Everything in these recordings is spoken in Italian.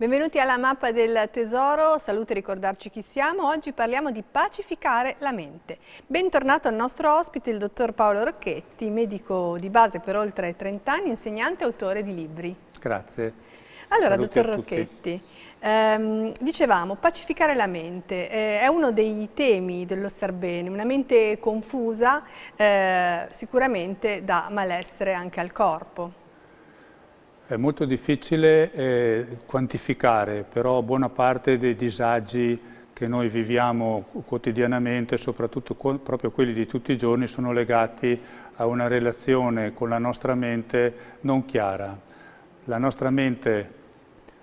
Benvenuti alla mappa del tesoro, salute ricordarci chi siamo, oggi parliamo di pacificare la mente. Bentornato al nostro ospite il dottor Paolo Rocchetti, medico di base per oltre 30 anni, insegnante e autore di libri. Grazie. Allora, Saluti dottor Rocchetti, ehm, dicevamo pacificare la mente eh, è uno dei temi dello star bene, una mente confusa eh, sicuramente dà malessere anche al corpo. È molto difficile eh, quantificare, però buona parte dei disagi che noi viviamo quotidianamente, soprattutto proprio quelli di tutti i giorni, sono legati a una relazione con la nostra mente non chiara. La nostra mente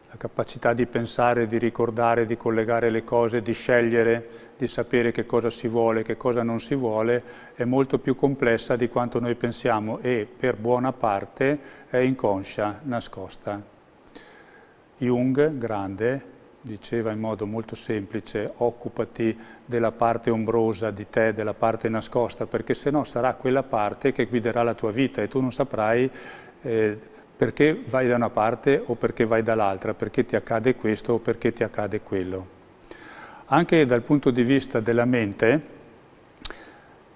la capacità di pensare, di ricordare, di collegare le cose, di scegliere, di sapere che cosa si vuole, che cosa non si vuole, è molto più complessa di quanto noi pensiamo e per buona parte è inconscia, nascosta. Jung, grande, diceva in modo molto semplice, occupati della parte ombrosa di te, della parte nascosta, perché se no sarà quella parte che guiderà la tua vita e tu non saprai... Eh, perché vai da una parte o perché vai dall'altra, perché ti accade questo o perché ti accade quello. Anche dal punto di vista della mente,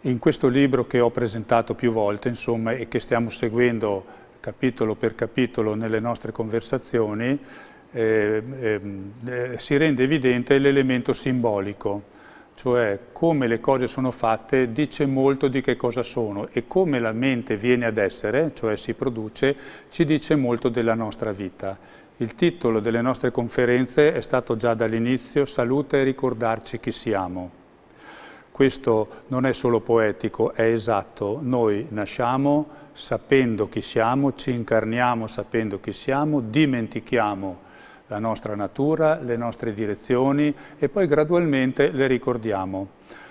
in questo libro che ho presentato più volte, insomma, e che stiamo seguendo capitolo per capitolo nelle nostre conversazioni, eh, ehm, eh, si rende evidente l'elemento simbolico cioè come le cose sono fatte dice molto di che cosa sono e come la mente viene ad essere, cioè si produce, ci dice molto della nostra vita. Il titolo delle nostre conferenze è stato già dall'inizio Salute e ricordarci chi siamo. Questo non è solo poetico, è esatto. Noi nasciamo sapendo chi siamo, ci incarniamo sapendo chi siamo, dimentichiamo la nostra natura, le nostre direzioni e poi gradualmente le ricordiamo.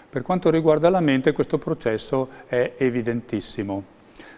Per quanto riguarda la mente questo processo è evidentissimo.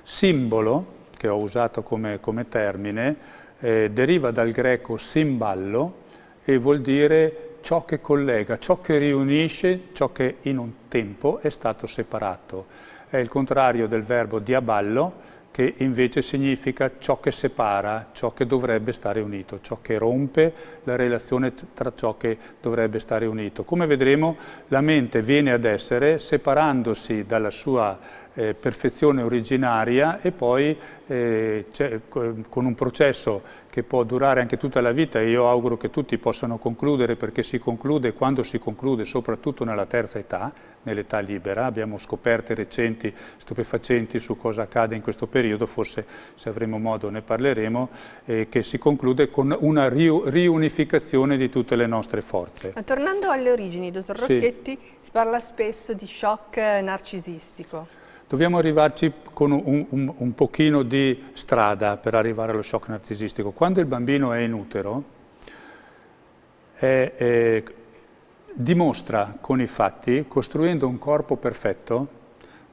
Simbolo, che ho usato come, come termine, eh, deriva dal greco simballo e vuol dire ciò che collega, ciò che riunisce, ciò che in un tempo è stato separato. È il contrario del verbo diaballo, che invece significa ciò che separa, ciò che dovrebbe stare unito, ciò che rompe la relazione tra ciò che dovrebbe stare unito. Come vedremo, la mente viene ad essere separandosi dalla sua eh, perfezione originaria e poi eh, con un processo che può durare anche tutta la vita e io auguro che tutti possano concludere perché si conclude quando si conclude, soprattutto nella terza età, nell'età libera. Abbiamo scoperte recenti stupefacenti su cosa accade in questo periodo, forse se avremo modo ne parleremo, eh, che si conclude con una riunificazione di tutte le nostre forze. Ma tornando alle origini, dottor Rocchetti, sì. si parla spesso di shock eh, narcisistico dobbiamo arrivarci con un, un, un pochino di strada per arrivare allo shock narcisistico. Quando il bambino è in utero, è, è, dimostra con i fatti, costruendo un corpo perfetto,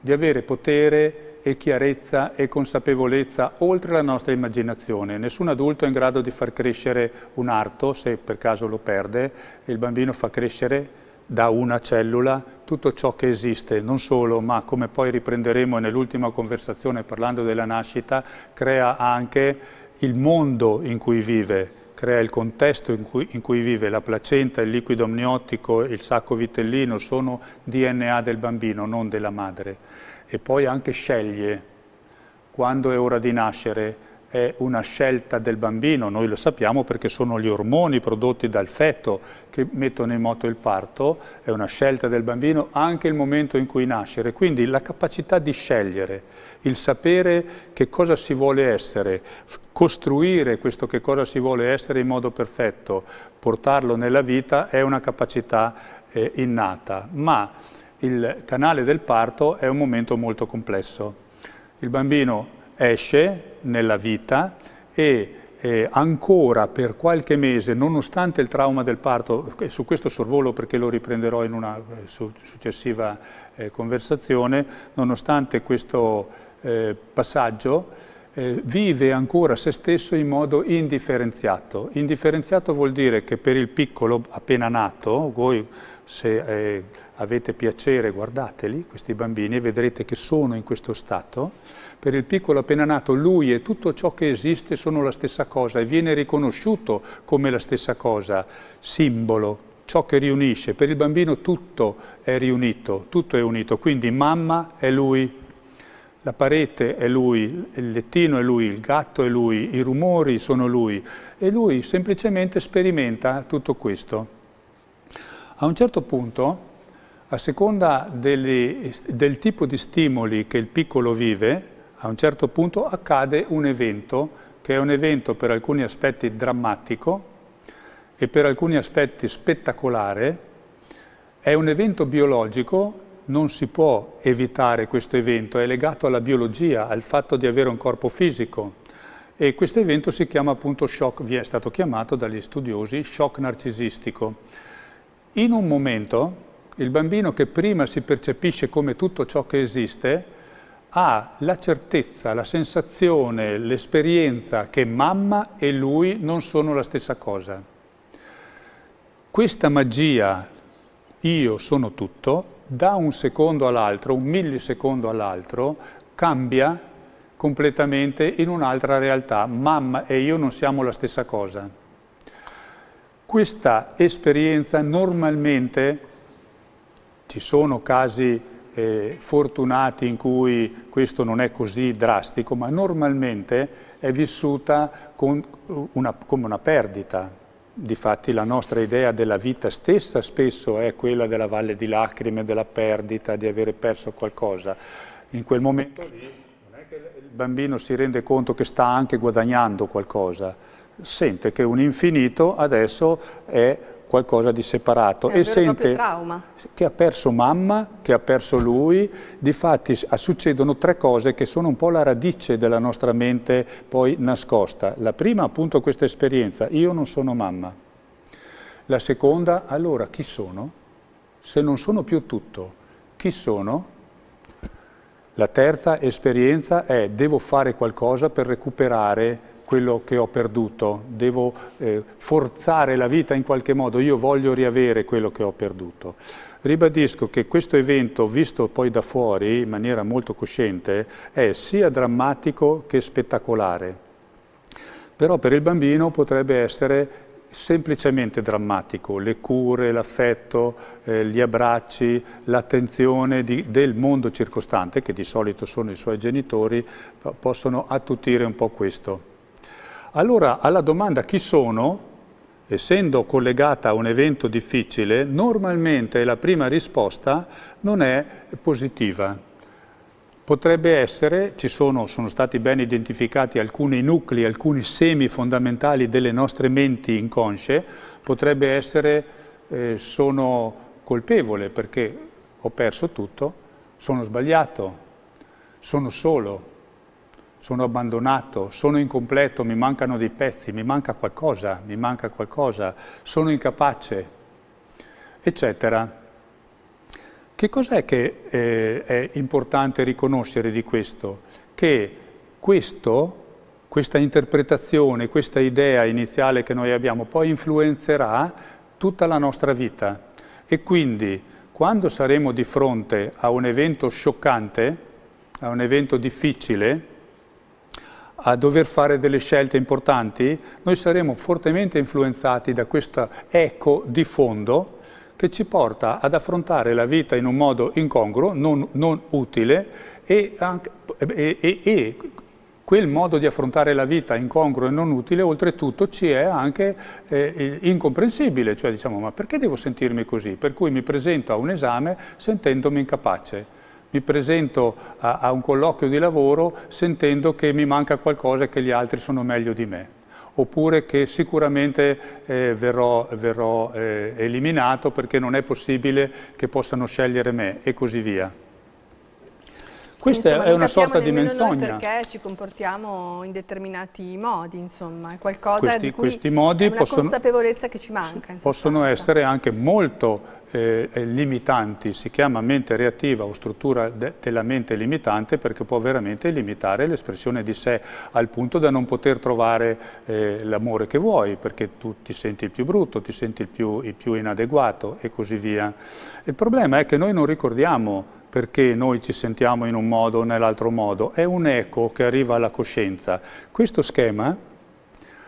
di avere potere e chiarezza e consapevolezza oltre la nostra immaginazione. Nessun adulto è in grado di far crescere un arto, se per caso lo perde, il bambino fa crescere da una cellula tutto ciò che esiste, non solo, ma come poi riprenderemo nell'ultima conversazione parlando della nascita, crea anche il mondo in cui vive, crea il contesto in cui, in cui, vive, la placenta, il liquido amniotico, il sacco vitellino sono DNA del bambino, non della madre. E poi anche sceglie quando è ora di nascere, è una scelta del bambino, noi lo sappiamo perché sono gli ormoni prodotti dal feto che mettono in moto il parto, è una scelta del bambino anche il momento in cui nascere, quindi la capacità di scegliere, il sapere che cosa si vuole essere, costruire questo che cosa si vuole essere in modo perfetto, portarlo nella vita è una capacità eh, innata, ma il canale del parto è un momento molto complesso. Il bambino esce nella vita e eh, ancora per qualche mese, nonostante il trauma del parto, su questo sorvolo perché lo riprenderò in una eh, successiva eh, conversazione, nonostante questo eh, passaggio, eh, vive ancora se stesso in modo indifferenziato. Indifferenziato vuol dire che per il piccolo appena nato, voi se eh, avete piacere guardateli, questi bambini, e vedrete che sono in questo stato, per il piccolo appena nato lui e tutto ciò che esiste sono la stessa cosa e viene riconosciuto come la stessa cosa, simbolo, ciò che riunisce. Per il bambino tutto è riunito, tutto è unito, quindi mamma è lui, la parete è lui, il lettino è lui, il gatto è lui, i rumori sono lui e lui semplicemente sperimenta tutto questo. A un certo punto, a seconda delle, del tipo di stimoli che il piccolo vive, a un certo punto accade un evento che è un evento per alcuni aspetti drammatico e per alcuni aspetti spettacolare, è un evento biologico, non si può evitare questo evento, è legato alla biologia, al fatto di avere un corpo fisico e questo evento si chiama appunto shock, vi è stato chiamato dagli studiosi shock narcisistico. In un momento il bambino che prima si percepisce come tutto ciò che esiste, ha la certezza, la sensazione, l'esperienza che mamma e lui non sono la stessa cosa. Questa magia, io sono tutto, da un secondo all'altro, un millisecondo all'altro, cambia completamente in un'altra realtà. Mamma e io non siamo la stessa cosa. Questa esperienza normalmente, ci sono casi eh, fortunati in cui questo non è così drastico, ma normalmente è vissuta con una, come una perdita. Difatti la nostra idea della vita stessa spesso è quella della valle di lacrime, della perdita, di avere perso qualcosa. In quel momento lì non è che il bambino si rende conto che sta anche guadagnando qualcosa, sente che un infinito adesso è qualcosa di separato è e sente che ha perso mamma, che ha perso lui, difatti succedono tre cose che sono un po' la radice della nostra mente poi nascosta. La prima appunto questa esperienza, io non sono mamma. La seconda, allora chi sono? Se non sono più tutto, chi sono? La terza esperienza è devo fare qualcosa per recuperare quello che ho perduto, devo eh, forzare la vita in qualche modo, io voglio riavere quello che ho perduto. Ribadisco che questo evento, visto poi da fuori in maniera molto cosciente, è sia drammatico che spettacolare. Però per il bambino potrebbe essere semplicemente drammatico, le cure, l'affetto, eh, gli abbracci, l'attenzione del mondo circostante, che di solito sono i suoi genitori, possono attutire un po' questo. Allora alla domanda chi sono, essendo collegata a un evento difficile, normalmente la prima risposta non è positiva. Potrebbe essere, ci sono, sono stati ben identificati alcuni nuclei, alcuni semi fondamentali delle nostre menti inconsce, potrebbe essere eh, sono colpevole perché ho perso tutto, sono sbagliato, sono solo, sono abbandonato, sono incompleto, mi mancano dei pezzi, mi manca qualcosa, mi manca qualcosa, sono incapace, eccetera. Che cos'è che eh, è importante riconoscere di questo? Che questo, questa interpretazione, questa idea iniziale che noi abbiamo, poi influenzerà tutta la nostra vita. E quindi, quando saremo di fronte a un evento scioccante, a un evento difficile, a dover fare delle scelte importanti, noi saremo fortemente influenzati da questo eco di fondo che ci porta ad affrontare la vita in un modo incongruo, non, non utile e, anche, e, e, e quel modo di affrontare la vita incongruo e non utile, oltretutto ci è anche eh, incomprensibile, cioè diciamo ma perché devo sentirmi così? Per cui mi presento a un esame sentendomi incapace mi presento a, a un colloquio di lavoro sentendo che mi manca qualcosa e che gli altri sono meglio di me oppure che sicuramente eh, verrò, verrò eh, eliminato perché non è possibile che possano scegliere me e così via. Questa insomma, è una sorta di menzogna. perché ci comportiamo in determinati modi, insomma, è qualcosa questi, di cui questi modi è una possono, consapevolezza che ci manca. Possono essere anche molto eh, eh, limitanti, si chiama mente reattiva o struttura de della mente limitante perché può veramente limitare l'espressione di sé al punto da non poter trovare eh, l'amore che vuoi perché tu ti senti il più brutto, ti senti il più, il più inadeguato e così via. Il problema è che noi non ricordiamo perché noi ci sentiamo in un modo o nell'altro modo, è un eco che arriva alla coscienza. Questo schema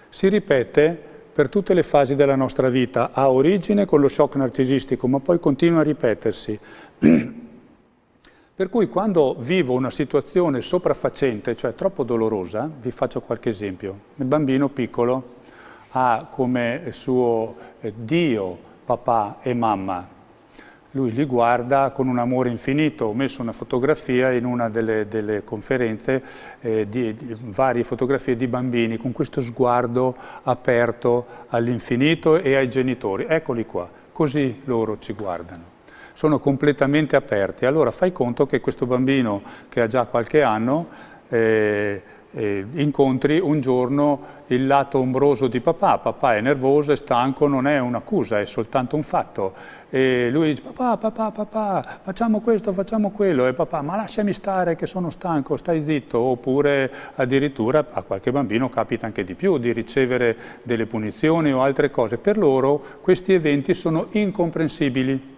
si ripete per tutte le fasi della nostra vita, ha origine con lo shock narcisistico, ma poi continua a ripetersi. per cui quando vivo una situazione sopraffacente, cioè troppo dolorosa, vi faccio qualche esempio. Il bambino piccolo ha come suo eh, Dio, papà e mamma, lui li guarda con un amore infinito. Ho messo una fotografia in una delle, delle conferenze, eh, di, di, varie fotografie di bambini con questo sguardo aperto all'infinito e ai genitori. Eccoli qua, così loro ci guardano. Sono completamente aperti. Allora fai conto che questo bambino che ha già qualche anno... Eh, eh, incontri un giorno il lato ombroso di papà, papà è nervoso, è stanco, non è un'accusa, è soltanto un fatto. E lui dice papà, papà, papà, facciamo questo, facciamo quello, e papà ma lasciami stare che sono stanco, stai zitto, oppure addirittura a qualche bambino capita anche di più di ricevere delle punizioni o altre cose. Per loro questi eventi sono incomprensibili,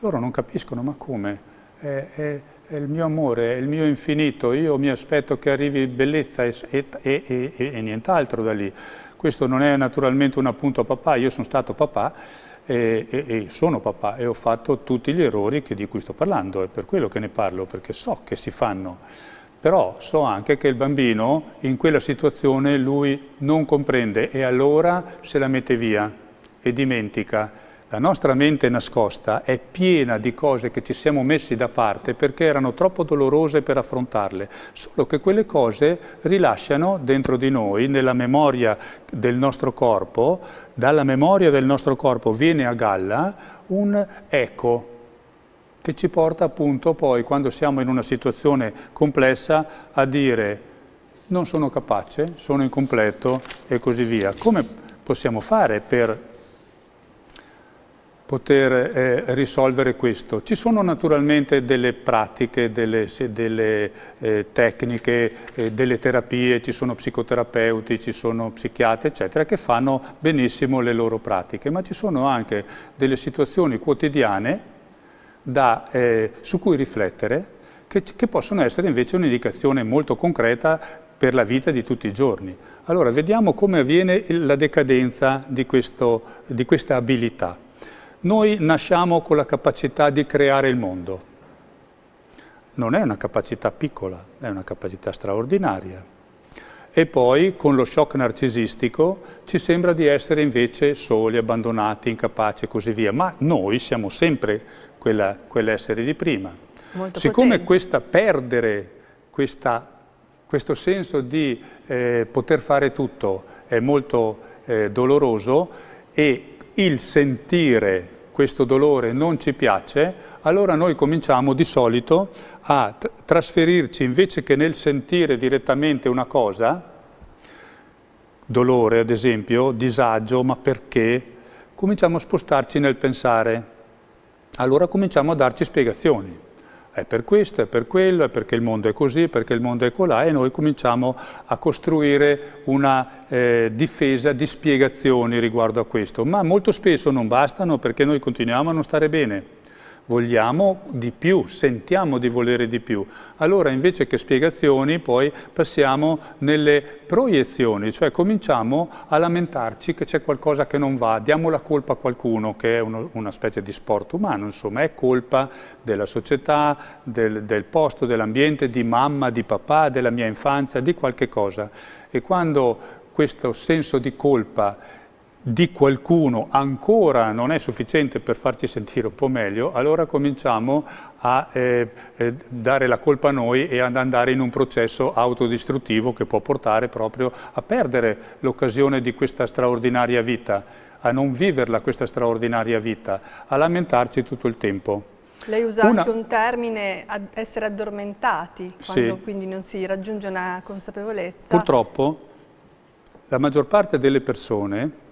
loro non capiscono ma come? Eh, eh, è il mio amore, è il mio infinito, io mi aspetto che arrivi bellezza e, e, e, e nient'altro da lì. Questo non è naturalmente un appunto a papà, io sono stato papà e, sono papà e ho fatto tutti gli errori di cui sto parlando, è per quello che ne parlo, perché so che si fanno. Però so anche che il bambino in quella situazione lui non comprende e allora se la mette via e dimentica la nostra mente nascosta è piena di cose che ci siamo messi da parte perché erano troppo dolorose per affrontarle, solo che quelle cose rilasciano dentro di noi, nella memoria del nostro corpo, dalla memoria del nostro corpo viene a galla un eco che ci porta appunto poi, quando siamo in una situazione complessa, a dire non sono capace, sono incompleto e così via. Come possiamo fare per poter eh, risolvere questo. Ci sono naturalmente delle pratiche, delle, delle eh, tecniche, eh, delle terapie, ci sono psicoterapeuti, ci sono psichiatri, eccetera, che fanno benissimo le loro pratiche, ma ci sono anche delle situazioni quotidiane da, eh, su cui riflettere che, che possono essere invece un'indicazione molto concreta per la vita di tutti i giorni. Allora, vediamo come avviene la decadenza di, questo, di questa abilità. Noi nasciamo con la capacità di creare il mondo. Non è una capacità piccola, è una capacità straordinaria. E poi, con lo shock narcisistico, ci sembra di essere invece soli, abbandonati, incapaci e così via. Ma noi siamo sempre quell'essere di prima. Molto Siccome potente. questa perdere, questa, questo senso di eh, poter fare tutto è molto eh, doloroso e il sentire questo dolore non ci piace, allora noi cominciamo di solito a trasferirci invece che nel sentire direttamente una cosa, dolore ad esempio, disagio, ma perché? Cominciamo a spostarci nel pensare. Allora cominciamo a darci spiegazioni è per questo, è per quello, è perché il mondo è così, è perché il mondo è colà e noi cominciamo a costruire una eh, difesa di spiegazioni riguardo a questo, ma molto spesso non bastano perché noi continuiamo a non stare bene vogliamo di più, sentiamo di volere di più. Allora invece che spiegazioni poi passiamo nelle proiezioni, cioè cominciamo a lamentarci che c'è qualcosa che non va, diamo la colpa a qualcuno che è uno, una specie di sport umano, insomma è colpa della società, del, del posto, dell'ambiente, di mamma, di papà, della mia infanzia, di qualche cosa. E quando questo senso di colpa di qualcuno ancora non è sufficiente per farci sentire un po' meglio, allora cominciamo a eh, eh, dare la colpa a noi e ad andare in un processo autodistruttivo che può portare proprio a perdere l'occasione di questa straordinaria vita, a non viverla questa straordinaria vita, a lamentarci tutto il tempo. Lei usa una... anche un termine, ad essere addormentati, quando sì. quindi non si raggiunge una consapevolezza. Purtroppo la maggior parte delle persone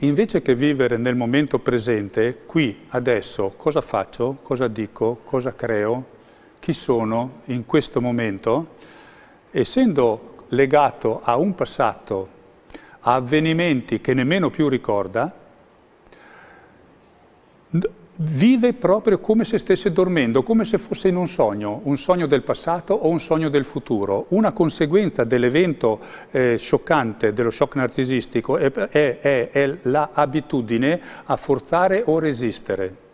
Invece che vivere nel momento presente, qui, adesso, cosa faccio, cosa dico, cosa creo, chi sono in questo momento, essendo legato a un passato, a avvenimenti che nemmeno più ricorda, vive proprio come se stesse dormendo, come se fosse in un sogno, un sogno del passato o un sogno del futuro. Una conseguenza dell'evento eh, scioccante, dello shock narcisistico, è, è, è l'abitudine a forzare o resistere.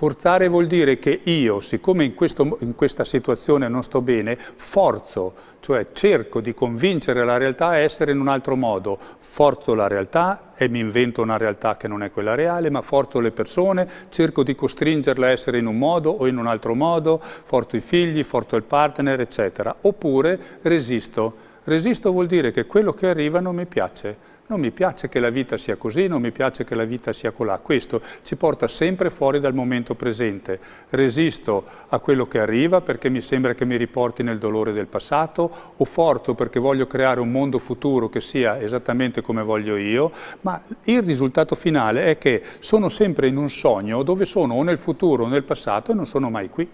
Forzare vuol dire che io, siccome in, questo, in, questa situazione non sto bene, forzo, cioè cerco di convincere la realtà a essere in un altro modo. Forzo la realtà e mi invento una realtà che non è quella reale, ma forzo le persone, cerco di costringerle a essere in un modo o in un altro modo, forzo i figli, forzo il partner, eccetera. Oppure resisto. Resisto vuol dire che quello che arriva non mi piace non mi piace che la vita sia così, non mi piace che la vita sia colà. Questo ci porta sempre fuori dal momento presente. Resisto a quello che arriva perché mi sembra che mi riporti nel dolore del passato, o forto perché voglio creare un mondo futuro che sia esattamente come voglio io, ma il risultato finale è che sono sempre in un sogno dove sono o nel futuro o nel passato e non sono mai qui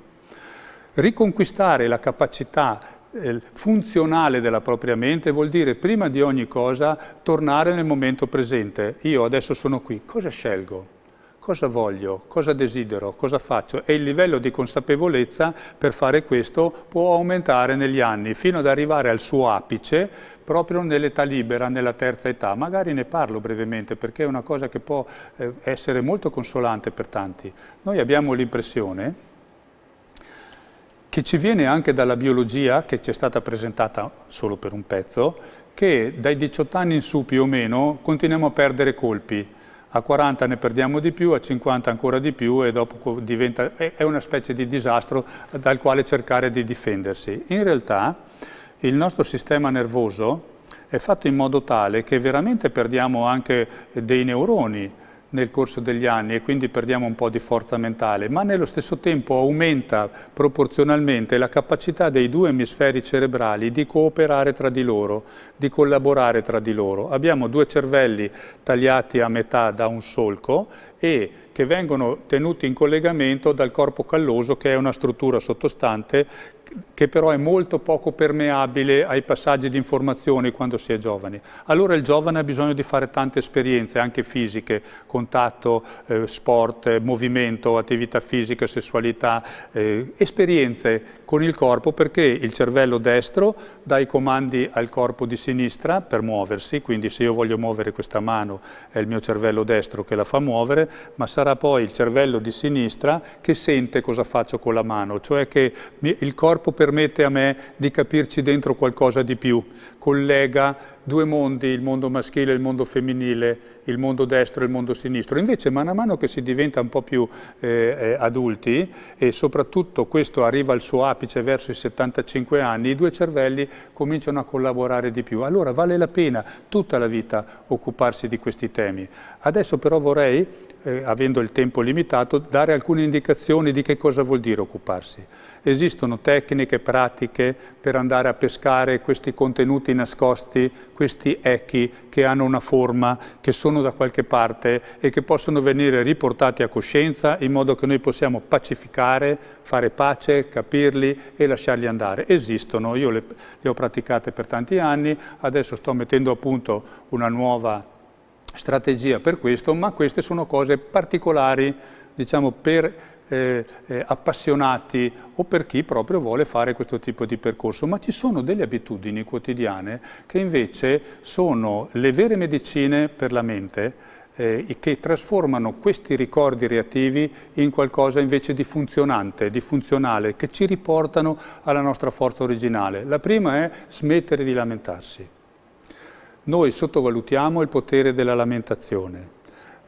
riconquistare la capacità eh, funzionale della propria mente vuol dire prima di ogni cosa tornare nel momento presente. Io adesso sono qui, cosa scelgo? Cosa voglio? Cosa desidero? Cosa faccio? E il livello di consapevolezza per fare questo può aumentare negli anni fino ad arrivare al suo apice proprio nell'età libera, nella terza età. Magari ne parlo brevemente perché è una cosa che può eh, essere molto consolante per tanti. Noi abbiamo l'impressione che ci viene anche dalla biologia, che ci è stata presentata solo per un pezzo, che dai 18 anni in su più o meno continuiamo a perdere colpi. A 40 ne perdiamo di più, a 50 ancora di più e dopo diventa, è una specie di disastro dal quale cercare di difendersi. In realtà il nostro sistema nervoso è fatto in modo tale che veramente perdiamo anche dei neuroni, nel corso degli anni e quindi perdiamo un po' di forza mentale, ma nello stesso tempo aumenta proporzionalmente la capacità dei due emisferi cerebrali di cooperare tra di loro, di collaborare tra di loro. Abbiamo due cervelli tagliati a metà da un solco e che vengono tenuti in collegamento dal corpo calloso che è una struttura sottostante che però è molto poco permeabile ai passaggi di informazioni quando si è giovani. Allora il giovane ha bisogno di fare tante esperienze, anche fisiche, contatto, eh, sport, eh, movimento, attività fisica, sessualità, eh, esperienze con il corpo perché il cervello destro dà i comandi al corpo di sinistra per muoversi, quindi se io voglio muovere questa mano è il mio cervello destro che la fa muovere, ma sarà poi il cervello di sinistra che sente cosa faccio con la mano, cioè che il corpo corpo permette a me di capirci dentro qualcosa di più, collega due mondi, il mondo maschile e il mondo femminile, il mondo destro e il mondo sinistro. Invece mano a mano che si diventa un po' più eh, eh, adulti e soprattutto questo arriva al suo apice verso i 75 anni, i due cervelli cominciano a collaborare di più. Allora vale la pena tutta la vita occuparsi di questi temi. Adesso però vorrei, eh, avendo il tempo limitato, dare alcune indicazioni di che cosa vuol dire occuparsi. Esistono tecniche, pratiche per andare a pescare questi contenuti nascosti questi echi che hanno una forma, che sono da qualche parte e che possono venire riportati a coscienza in modo che noi possiamo pacificare, fare pace, capirli e lasciarli andare. Esistono, io le, le ho praticate per tanti anni, adesso sto mettendo a punto una nuova strategia per questo, ma queste sono cose particolari, diciamo, per eh, eh, appassionati o per chi proprio vuole fare questo tipo di percorso, ma ci sono delle abitudini quotidiane che invece sono le vere medicine per la mente, eh, che trasformano questi ricordi reattivi in qualcosa invece di funzionante, di funzionale, che ci riportano alla nostra forza originale. La prima è smettere di lamentarsi. Noi sottovalutiamo il potere della lamentazione.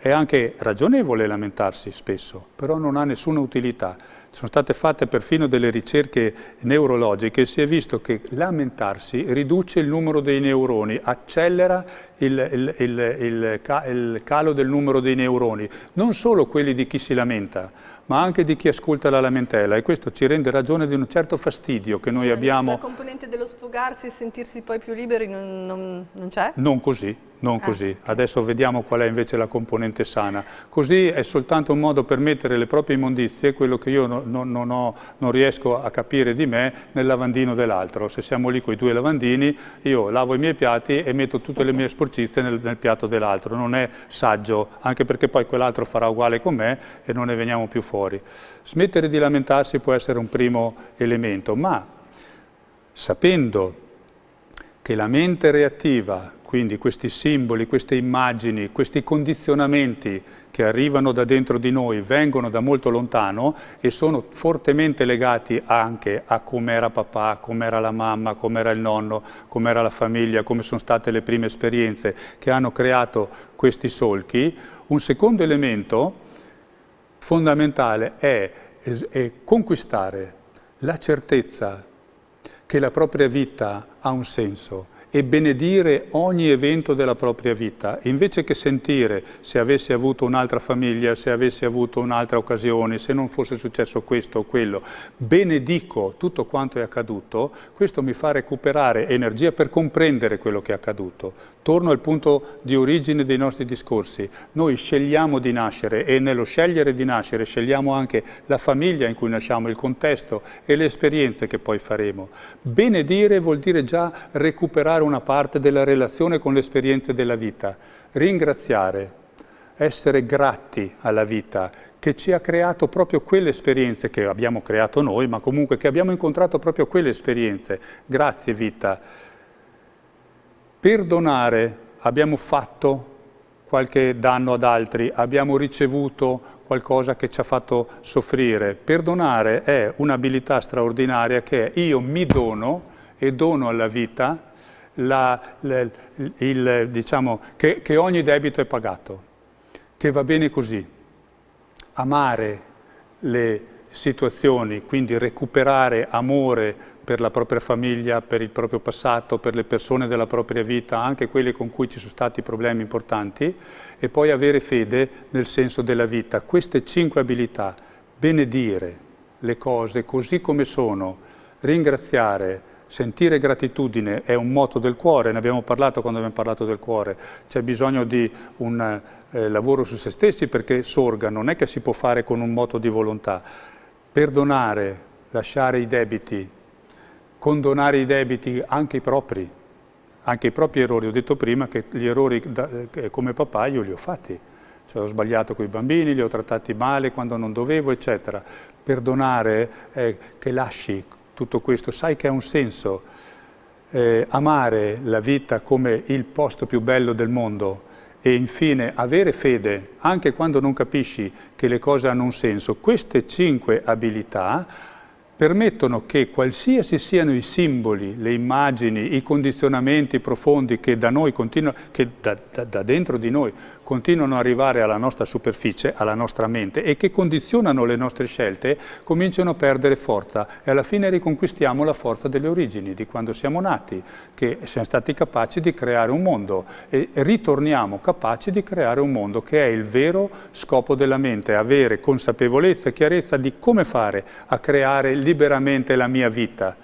È anche ragionevole lamentarsi spesso, però non ha nessuna utilità. Sono state fatte perfino delle ricerche neurologiche e si è visto che lamentarsi riduce il numero dei neuroni, accelera il, il, il, il calo del numero dei neuroni, non solo quelli di chi si lamenta, ma anche di chi ascolta la lamentela e questo ci rende ragione di un certo fastidio che noi cioè, abbiamo. La componente dello sfogarsi e sentirsi poi più liberi non, non, non c'è? Non così, non ah, così. Adesso vediamo qual è invece la componente sana. Così è soltanto un modo per mettere le proprie immondizie, quello che io no, no, no, non riesco a capire di me, nel lavandino dell'altro. Se siamo lì con i due lavandini, io lavo i miei piatti e metto tutte le mie sporcizie nel, nel piatto dell'altro. Non è saggio, anche perché poi quell'altro farà uguale con me e non ne veniamo più fuori fuori. Smettere di lamentarsi può essere un primo elemento, ma sapendo che la mente reattiva, quindi questi simboli, queste immagini, questi condizionamenti che arrivano da dentro di noi, vengono da molto lontano e sono fortemente legati anche a com'era papà, com'era la mamma, com'era il nonno, com'era la famiglia, come sono state le prime esperienze che hanno creato questi solchi. Un secondo elemento è fondamentale è, è conquistare la certezza che la propria vita ha un senso e benedire ogni evento della propria vita, invece che sentire se avessi avuto un'altra famiglia, se avessi avuto un'altra occasione, se non fosse successo questo o quello, benedico tutto quanto è accaduto, questo mi fa recuperare energia per comprendere quello che è accaduto. Torno al punto di origine dei nostri discorsi. Noi scegliamo di nascere e nello scegliere di nascere scegliamo anche la famiglia in cui nasciamo, il contesto e le esperienze che poi faremo. Benedire vuol dire già recuperare una parte della relazione con le esperienze della vita. Ringraziare, essere grati alla vita che ci ha creato proprio quelle esperienze che abbiamo creato noi, ma comunque che abbiamo incontrato proprio quelle esperienze. Grazie vita perdonare, abbiamo fatto qualche danno ad altri, abbiamo ricevuto qualcosa che ci ha fatto soffrire. Perdonare è un'abilità straordinaria che è io mi dono e dono alla vita la, la, il, diciamo, che, che ogni debito è pagato, che va bene così. Amare le situazioni, quindi recuperare amore, per la propria famiglia, per il proprio passato, per le persone della propria vita, anche quelle con cui ci sono stati problemi importanti, e poi avere fede nel senso della vita. Queste cinque abilità, benedire le cose così come sono, ringraziare, sentire gratitudine è un moto del cuore, ne abbiamo parlato quando abbiamo parlato del cuore, c'è bisogno di un eh, lavoro su se stessi perché sorga, non è che si può fare con un moto di volontà. Perdonare, lasciare i debiti, condonare i debiti anche i propri, anche i propri errori. Ho detto prima che gli errori da, eh, come papà io li ho fatti, cioè ho sbagliato con i bambini, li ho trattati male quando non dovevo, eccetera. Perdonare, eh, che lasci tutto questo, sai che ha un senso. Eh, amare la vita come il posto più bello del mondo e infine avere fede anche quando non capisci che le cose hanno un senso. Queste cinque abilità permettono che qualsiasi siano i simboli, le immagini, i condizionamenti profondi che da, noi continuano, che da, da, da dentro di noi continuano ad arrivare alla nostra superficie, alla nostra mente e che condizionano le nostre scelte, cominciano a perdere forza e alla fine riconquistiamo la forza delle origini, di quando siamo nati, che siamo stati capaci di creare un mondo e ritorniamo capaci di creare un mondo che è il vero scopo della mente, avere consapevolezza e chiarezza di come fare a creare liberamente la mia vita.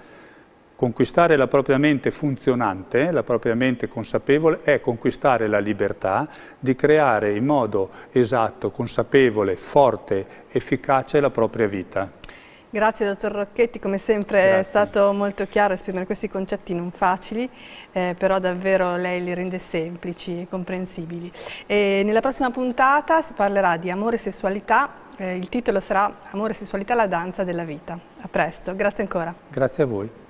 Conquistare la propria mente funzionante, la propria mente consapevole, è conquistare la libertà di creare in modo esatto, consapevole, forte, efficace la propria vita. Grazie dottor Rocchetti, come sempre Grazie. è stato molto chiaro esprimere questi concetti non facili, eh, però davvero lei li rende semplici e comprensibili. E nella prossima puntata si parlerà di amore e sessualità, eh, il titolo sarà Amore e sessualità, la danza della vita. A presto, grazie ancora. Grazie a voi.